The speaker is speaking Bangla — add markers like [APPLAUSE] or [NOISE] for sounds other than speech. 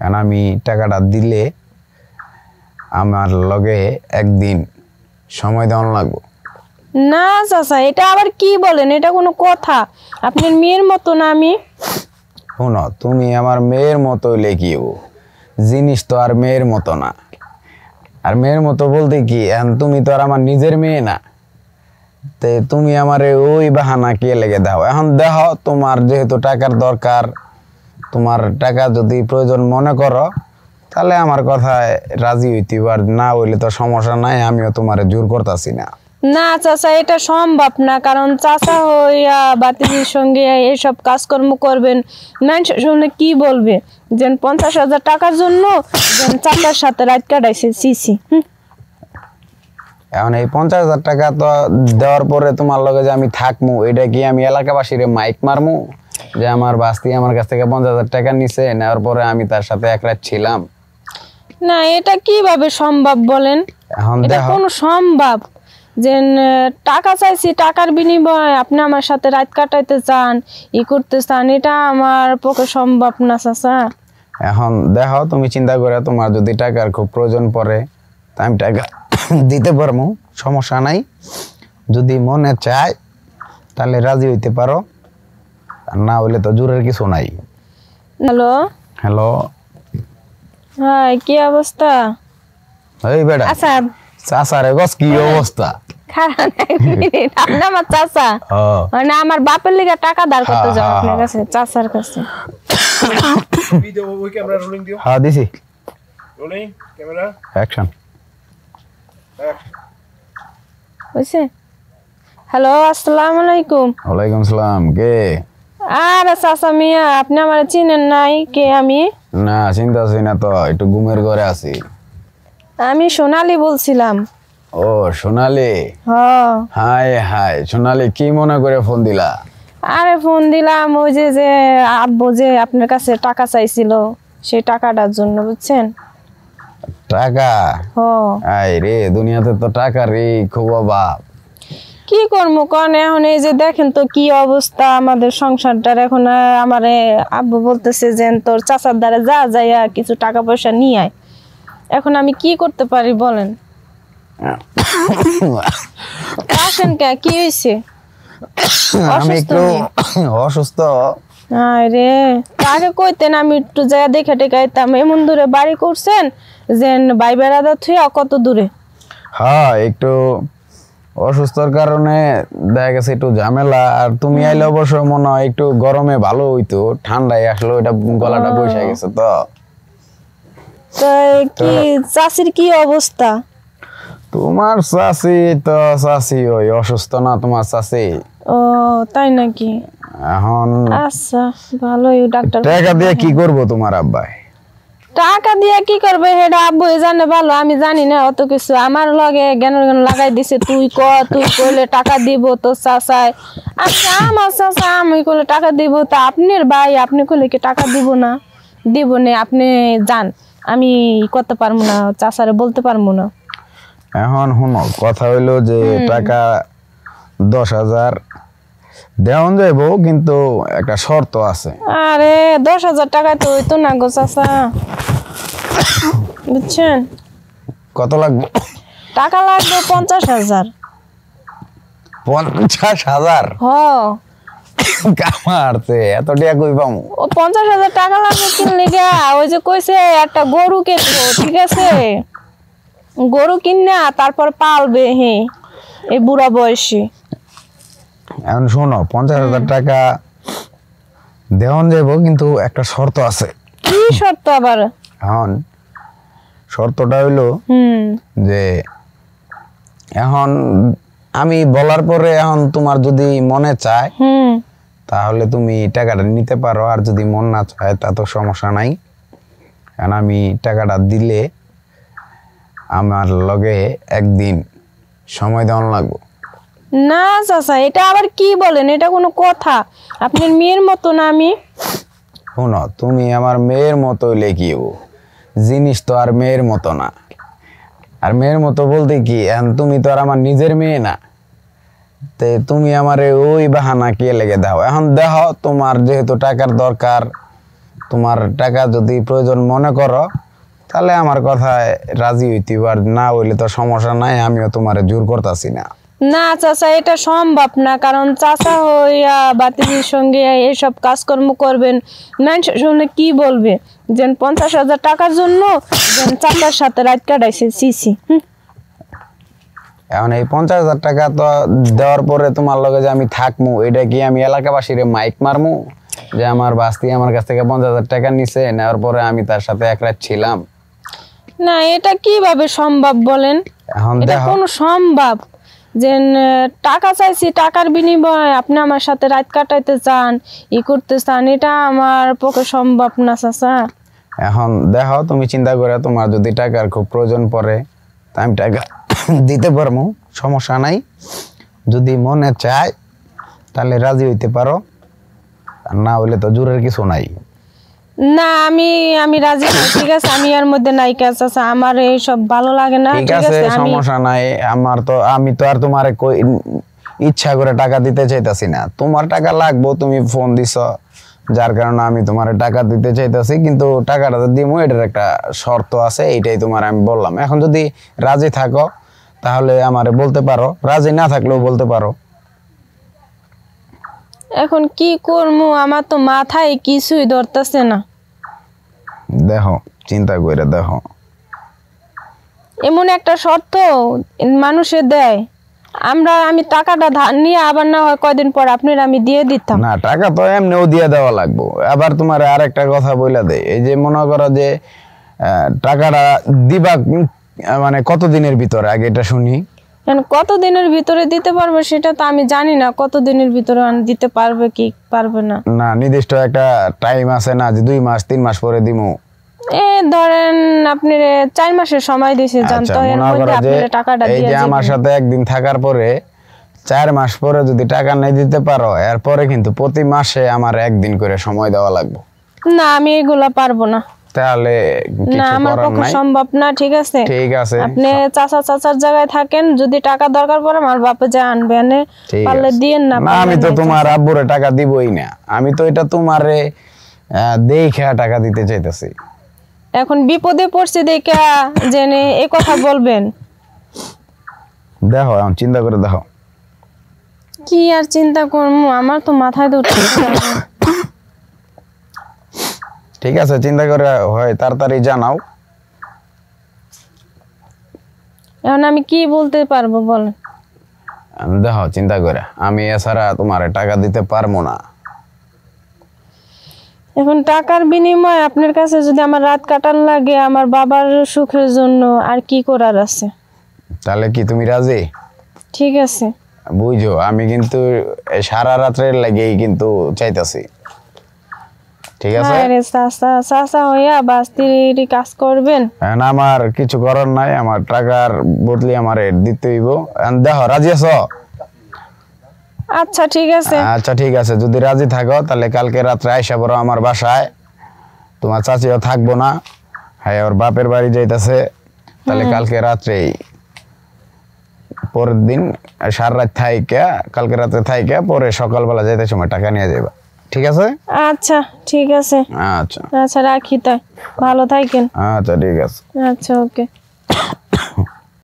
কারণ আমি টাকাটা দিলে আমার লগে একদিন সময় দেওয়ান লাগবো না চাচা এটা আবার কি বলেন এটা কোনো কথা আপনার মেয়ের মতো না আমি শোনো তুমি আমার মেয়ের মতো লেখিও জিনিস তো আর মেয়ের মতো না আর মেয়ের মতো বলতে কি এখন তুমি তো আর আমার নিজের মেয়ে না তে তুমি আমার ওই বাহানা কে লেগে দাও এখন দেখো তোমার যেহেতু টাকার দরকার তোমার টাকা যদি প্রয়োজন মনে করো তাহলে আমার কথায় রাজি হইতে আর না হইলে তো সমস্যা নাই আমিও তোমারে জোর করতেছি না না চাচা এটা সম্ভব না কারণ চাচা হইয়া বাতিজির সঙ্গে এসব কাজকর্ম করবেন মেন শুনে কি বলবে যেন পঞ্চাশ হাজার টাকার জন্য যেন চাচার সাথে রাত কাটাইছে সিসি এখন এই পঞ্চাশ হাজার টাকা তো দেওয়ার পরে তোমার লগে যে আমি থাকমু এটা কি আমি এলাকাবাসীর মাইক মারমু যে আমার বাস্তি আমার কাছ থেকে পঞ্চাশ হাজার টাকা নিছে নেওয়ার পরে আমি তার সাথে এক রাত ছিলাম না এটা কিভাবে সম্ভব বলেন এটা কোন সম্ভব যে টাকা চাইছি টাকার বিনিময়ে আপনি আমার সাথে রাত কাটাইতে চান ই করতে চান এটা আমার পক্ষে সম্ভব না চাচা এখন দেখো তুমি চিন্তা করে তোমার যদি টাকার খুব প্রয়োজন পড়ে তা আমি টাকা [COUGHS] দিতে পারবো সমস্যা নাই যদি মনে চায় তাহলে রাজি হইতে পারো না হলে তো জোরের কিছু নাই হ্যালো হ্যালো হ্যাঁ কি অবস্থা এই বেটা আচ্ছা চাচা রে গস কি অবস্থা হ্যাঁ। মানে হ্যাঁ, হ্যাঁ, হ্যালো আসসালামু আলাইকুম ওয়ালাইকুম আসসালাম কে আরে চাচা মিয়া আপনি আমার চিনেন নাই কে আমি না চিন্তা আছি তো একটু ঘুমের ঘরে আছি আমি সোনালি বলছিলাম ও সোনালি হায় হায় সোনালি কি মনে করে ফোন দিলা আরে ফোন দিলাম ওই যে যে আব্বু যে আপনার কাছে টাকা চাইছিল সেই টাকাটার জন্য বুঝছেন টাকা ও রে দুনিয়াতে তো টাকা রে খুব অভাব কি করবো কারণ এখন এই যে দেখেন তো কি অবস্থা আমাদের সংসারটার এখন আমার আব্বু বলতেছে যে তোর চাচার দ্বারা যা যাইয়া কিছু টাকা পয়সা নিয়ে আয় এখন আমি কি করতে পারি বলেন আসেন কে কি হয়েছে আমি একটু অসুস্থ আরে কাকে কইতেন আমি একটু যা দেখে টেকাইতাম এমন দূরে বাড়ি করছেন যেন ভাই বেড়াদা থুয়া কত দূরে হ্যাঁ একটু অসুস্থর কারণে দেখা গেছে একটু ঝামেলা আর তুমি আইলে অবশ্য মনে হয় একটু গরমে ভালো হইতো ঠান্ডায় আসলো এটা গলাটা বসে গেছে তো কি চাষির কি অবস্থা তোমার চাষি তো চাষি ওই অসুস্থ না তোমার চাষি ও তাই নাকি এখন আচ্ছা ভালোই ডাক্তার টাকা দিয়ে কি করব তোমার আব্বাই টাকা দিয়ে কি করবে সেটা আব্বু জানে ভালো আমি জানি না অত কিছু আমার লগে জ্ঞান জ্ঞান লাগাই দিছে তুই ক তুই কইলে টাকা দিব তোর চাচায় আচ্ছা আমার চাচা আমি কইলে টাকা দিব তা আপনার ভাই আপনি কইলে কি টাকা দিব না দিব না আপনি যান আমি করতে পারবো না চাচারে বলতে পারবো না এখন শুনো কথা হইলো যে টাকা দশ হাজার দেওয়ান যাইব কিন্তু একটা শর্ত আছে আরে দশ হাজার টাকা তো হইতো না গো চাচা বুঝছেন কত লাগবে টাকা লাগবে পঞ্চাশ হাজার পঞ্চাশ হাজার হ কামারতে এত টাকা কই পামু ও পঞ্চাশ হাজার টাকা লাগবে কিন লিগা ওই যে কইছে একটা গরু কেটবো ঠিক আছে গরু কিন না তারপর পালবে হে এই বুড়া বয়সে এখন শোনো পঞ্চাশ হাজার টাকা দেওয়ান যাবো কিন্তু একটা শর্ত আছে কি শর্ত আবার এখন শর্তটা হইলো যে এখন আমি বলার পরে এখন তোমার যদি মনে চায় তাহলে তুমি টাকাটা নিতে পারো আর যদি মন না চায় তা তো সমস্যা নাই কারণ আমি টাকাটা দিলে আমার লগে একদিন সময় দেওয়ান লাগবো না চাচা এটা আবার কি বলেন এটা কোনো কথা আপনার মেয়ের মতো না আমি শোনো তুমি আমার মেয়ের মতো লেখিও জিনিস তো আর মেয়ের মতো না আর মেয়ের মতো বলতে কি এখন তুমি তো আর আমার নিজের মেয়ে না তে তুমি আমার ওই বাহানা কে লেগে দাও এখন দেখো তোমার যেহেতু টাকার দরকার তোমার টাকা যদি প্রয়োজন মনে করো তাহলে আমার কথায় রাজি হইতে আর না হইলে তো সমস্যা নাই আমিও তোমারে জোর করতেছি না না চাচা এটা সম্ভব না কারণ চাচা হইয়া বাতিলির সঙ্গে এইসব কাজকর্ম করবেন মানুষ শুনে কি বলবে যে পঞ্চাশ হাজার টাকার জন্য যেন চাচার সাথে রাত কাটাইছে সিসি এখন এই পঞ্চাশ হাজার টাকা তো দেওয়ার পরে তোমার লগে যে আমি থাকমু এটা কি আমি এলাকাবাসীরে মাইক মারমু যে আমার বাস্তি আমার কাছ থেকে পঞ্চাশ হাজার টাকা নিছে নেওয়ার পরে আমি তার সাথে এক রাত ছিলাম না এটা কিভাবে সম্ভব বলেন এখন কোনো সম্ভব যে টাকা চাইছি টাকার বিনিময়ে আপনি আমার সাথে রাত কাটাইতে চান ই করতে চান এটা আমার পক্ষে সম্ভব না চাচা এখন দেখো তুমি চিন্তা করে তোমার যদি টাকার খুব প্রয়োজন পড়ে তা আমি টাকা [COUGHS] দিতে পারবো সমস্যা নাই যদি মনে চায় তাহলে রাজি হইতে পারো না হলে তো জোরের কিছু নাই না আমি আমি রাজি ঠিক আছে আমি এর মধ্যে নাই কাজ আছে আচ্ছা, আমার এই সব ভালো লাগে না ঠিক আছে সমস্যা নাই আমার তো আমি তো আর তোমার ইচ্ছা করে টাকা দিতে চাইতাছি না তোমার টাকা লাগবো তুমি ফোন দিছ যার কারণে আমি তোমার টাকা দিতে চাইতাছি কিন্তু টাকাটা দিমু এটার একটা শর্ত আছে এইটাই তোমার আমি বললাম এখন যদি রাজি থাকো তাহলে আমারে বলতে পারো রাজি না থাকলেও বলতে পারো এখন কি করবো আমার তো মাথায় কিছুই ধরতেছে না দেখো চিন্তা কইরা দেখো এমন একটা শর্ত মানুষে দেয় আমরা আমি টাকাটা ধার নিয়ে আবার না হয় কয়দিন পর আপনার আমি দিয়ে দিতাম না টাকা তো এমনিও দিয়ে দেওয়া লাগবো আবার তোমার আর একটা কথা বইলা দেয় এই যে মনে করো যে টাকাটা দিবা মানে কতদিনের ভিতরে আগে এটা শুনি কারণ কতদিনের ভিতরে দিতে পারবে সেটা তো আমি জানি না কতদিনের ভিতরে দিতে পারবে কি পারবে না না নির্দিষ্ট একটা টাইম আছে না যে দুই মাস তিন মাস পরে দিমু এ ধরেন আপনি চার মাসের সময় দিয়েছে আচ্ছা, এর মধ্যে টাকাটা দিয়ে আমার সাথে একদিন থাকার পরে চার মাস পরে যদি টাকা নাই দিতে পারো এরপরে কিন্তু প্রতি মাসে আমার একদিন করে সময় দেওয়া লাগবে না আমি এগুলা পারবো না তাহলে না আমার পক্ষে সম্ভব না ঠিক আছে ঠিক আছে আপনি চাচা চাচার জায়গায় থাকেন যদি টাকা দরকার পড়ে আমার বাপে যা আনবে এনে পারলে দিয়েন না আমি তো তোমার আব্বুরে টাকা দিবই না আমি তো এটা তোমারে দেখে টাকা দিতে চাইতেছি এখন বিপদে পড়ছে দেখে জেনে এই কথা বলবেন দেখো এখন চিন্তা করে দেখো কি আর চিন্তা করবো আমার তো মাথায় ধরছে ঠিক আছে চিন্তা করে হয় তাড়াতাড়ি জানাও এখন আমি কি বলতে পারবো বল দেখো চিন্তা করে আমি এছাড়া তোমার টাকা দিতে পারবো না এখন টাকার বিনিময়ে আপনার কাছে যদি আমার রাত কাটার লাগে আমার বাবার সুখের জন্য আর কি করার আছে তাহলে কি তুমি রাজি ঠিক আছে বুঝো আমি কিন্তু সারা রাত্রের লাগেই কিন্তু চাইতাছি ঠিক আছে চাচা হ্যাঁ চাচা হইয়া বাস্তির কাজ করবেন এখন হ্যাঁ, আমার কিছু করার নাই আমার টাকার বদলি আমার দিতে হইব দেখো রাজি আছো আচ্ছা ঠিক আছে আচ্ছা ঠিক আছে যদি রাজি থাকো তাহলে কালকে রাত্রে আইসা পড়ো আমার বাসায় তোমার চাচিও থাকবো না হ্যাঁ ওর বাপের বাড়ি যাইতেছে তাহলে কালকে রাত্রেই পরের দিন সার রাত থাইকা কালকে রাতে থাইকা পরে সকালবেলা যাইতে সময় টাকা নিয়ে যাবা ঠিক আছে আচ্ছা ঠিক আছে আচ্ছা আচ্ছা রাখি তাই ভালো থাকেন আচ্ছা ঠিক আছে আচ্ছা ওকে